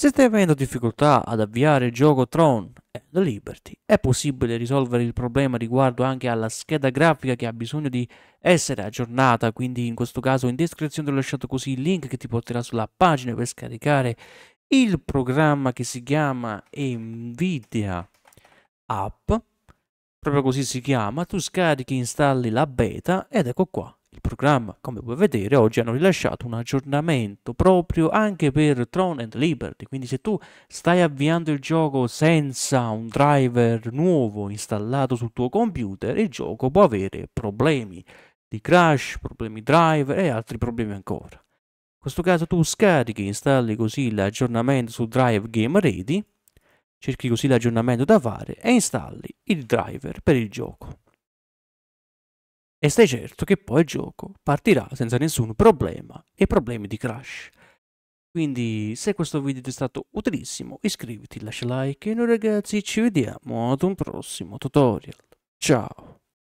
Se stai avendo difficoltà ad avviare il gioco Tron and Liberty, è possibile risolvere il problema riguardo anche alla scheda grafica che ha bisogno di essere aggiornata, quindi in questo caso in descrizione ti ho lasciato così il link che ti porterà sulla pagina per scaricare il programma che si chiama Nvidia App, proprio così si chiama, tu scarichi, installi la beta ed ecco qua, programma, come puoi vedere, oggi hanno rilasciato un aggiornamento proprio anche per Tron and Liberty. Quindi se tu stai avviando il gioco senza un driver nuovo installato sul tuo computer, il gioco può avere problemi di crash, problemi driver e altri problemi ancora. In questo caso tu scarichi e installi così l'aggiornamento su Drive Game Ready, cerchi così l'aggiornamento da fare e installi il driver per il gioco. E stai certo che poi il gioco partirà senza nessun problema e problemi di crash. Quindi se questo video ti è stato utilissimo iscriviti, lascia like e noi ragazzi ci vediamo ad un prossimo tutorial. Ciao!